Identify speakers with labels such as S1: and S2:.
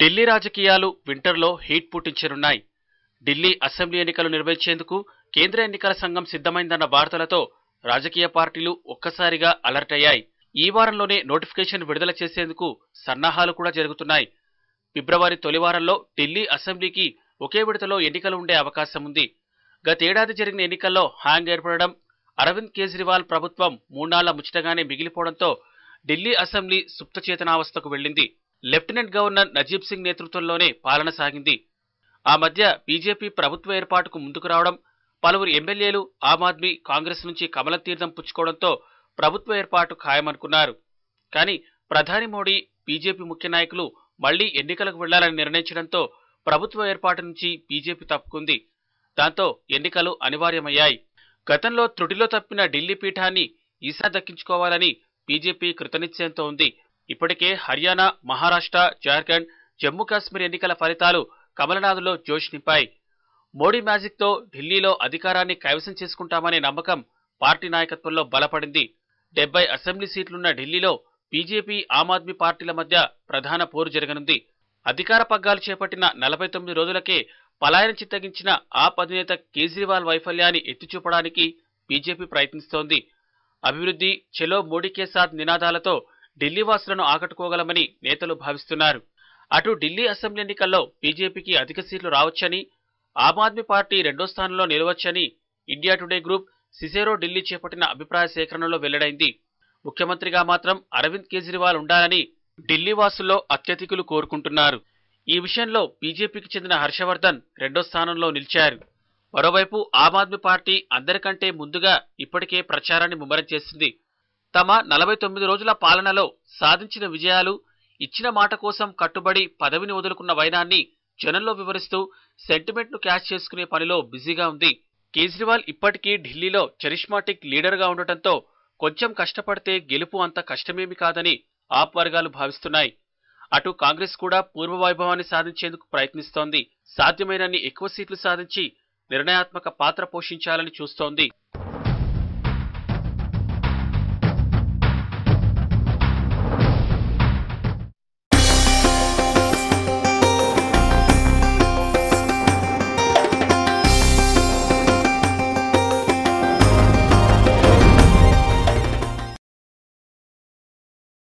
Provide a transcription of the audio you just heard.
S1: ఢిల్లీ రాజకీయాలు వింటర్లో heat పుట్టించనున్నాయి Delhi assembly ఎన్నికలు నిర్వహించేందుకు కేంద్ర ఎన్నికల సంఘం సిద్ధమైందన్న వార్తలతో రాజకీయ పార్టీలు ఒక్కసారిగా అలర్ట్ అయ్యాయి ఈ వారంలోనే నోటిఫికేషన్ విడుదల చేసేందుకు సన్నాహాలు కూడా జరుగుతున్నాయి ఫిబ్రవరి తొలి వారంలో ఢిల్లీ అసెంబ్లీకి ఒకే విడతలో ఎన్నికలు ఉండే అవకాశం ఉంది గతేడాది జరిగిన ఎన్నికల్లో హ్యాంగ్ ఏర్పడడం అరవింద్ కేజ్రీవాల్ ప్రభుత్వం మూడు నాళ్ల ముచ్చటగానే మిగిలిపోవడంతో ఢిల్లీ అసెంబ్లీ సుప్తచేతనావస్థకు వెళ్లింది లెఫ్టినెంట్ గవర్నర్ నజీబ్ సింగ్ నేతృత్వంలోనే పాలన సాగింది ఆ మధ్య బీజేపీ ప్రభుత్వ ఏర్పాటుకు ముందుకు రావడం పలువురు ఎమ్మెల్యేలు ఆమ్ ఆద్మీ కాంగ్రెస్ నుంచి కమల తీర్థం పుచ్చుకోవడంతో ప్రభుత్వ ఏర్పాటు ఖాయమనుకున్నారు కానీ ప్రధాని మోడీ బీజేపీ ముఖ్య నాయకులు మళ్లీ ఎన్నికలకు వెళ్లాలని నిర్ణయించడంతో ప్రభుత్వ ఏర్పాటు నుంచి బీజేపీ తప్పుకుంది దాంతో ఎన్నికలు అనివార్యమయ్యాయి గతంలో త్రుటిలో తప్పిన ఢిల్లీ పీఠాన్ని ఈసారి దక్కించుకోవాలని బీజేపీ కృతనిశ్చయంతో ఉంది ఇప్పటికే హర్యానా మహారాష్ట్ర జార్ఖండ్ జమ్మూ కాశ్మీర్ ఎన్నికల ఫలితాలు కమలనాథ్లో జోష్ నింపాయి మోడీ మ్యాజిక్తో ఢిల్లీలో అధికారాన్ని కైవసం చేసుకుంటామనే నమ్మకం పార్టీ నాయకత్వంలో బలపడింది డెబ్బై అసెంబ్లీ సీట్లున్న ఢిల్లీలో బీజేపీ ఆమ్ ఆద్మీ పార్టీల మధ్య ప్రధాన పోరు జరగనుంది అధికార పగ్గాలు చేపట్టిన నలభై తొమ్మిది రోజులకే పలాయన చిత్తగించిన ఆప్ అధినేత కేజ్రీవాల్ వైఫల్యాన్ని ఎత్తిచూపడానికి బీజేపీ ప్రయత్నిస్తోంది అభివృద్ధి చెలో మోడీ కేసాద్ నినాదాలతో ఢిల్లీవాసులను ఆకట్టుకోగలమని నేతలు భావిస్తున్నారు అటు ఢిల్లీ అసెంబ్లీ ఎన్నికల్లో బీజేపీకి అధిక సీట్లు రావచ్చని ఆమ్ ఆద్మీ పార్టీ రెండో స్థానంలో నిలవచ్చని India Today group Cicero Delhi చేపట్టిన అభిప్రాయ సేకరణలో వెల్లడైంది ముఖ్యమంత్రిగా మాత్రం అరవింద్ కేజ్రీవాల్ ఉండాలని ఢిల్లీ వాసుల్లో అత్యధికులు కోరుకుంటున్నారు ఈ విషయంలో బీజేపీకి చెందిన హర్షవర్ధన్ రెండో స్థానంలో నిలిచారు మరోవైపు ఆమ్ ఆద్మీ పార్టీ అందరికంటే ముందుగా ఇప్పటికే ప్రచారాన్ని ముమ్మరం చేసింది తమ నలభై తొమ్మిది రోజుల పాలనలో సాధించిన విజయాలు ఇచ్చిన మాట కోసం కట్టుబడి పదవిని వదులుకున్న వైనాన్ని జనంలో వివరిస్తూ సెంటిమెంట్ను క్యాచ్ చేసుకునే పనిలో బిజీగా ఉంది కేజ్రీవాల్ ఇప్పటికీ ఢిల్లీలో చరిష్మాటిక్ లీడర్గా ఉండటంతో కొంచెం కష్టపడితే గెలుపు అంత కష్టమేమి కాదని ఆప్ వర్గాలు భావిస్తున్నాయి అటు కాంగ్రెస్ కూడా పూర్వ వైభవాన్ని సాధించేందుకు ప్రయత్నిస్తోంది సాధ్యమైనన్ని ఎక్కువ సీట్లు సాధించి నిర్ణయాత్మక పాత్ర పోషించాలని చూస్తోంది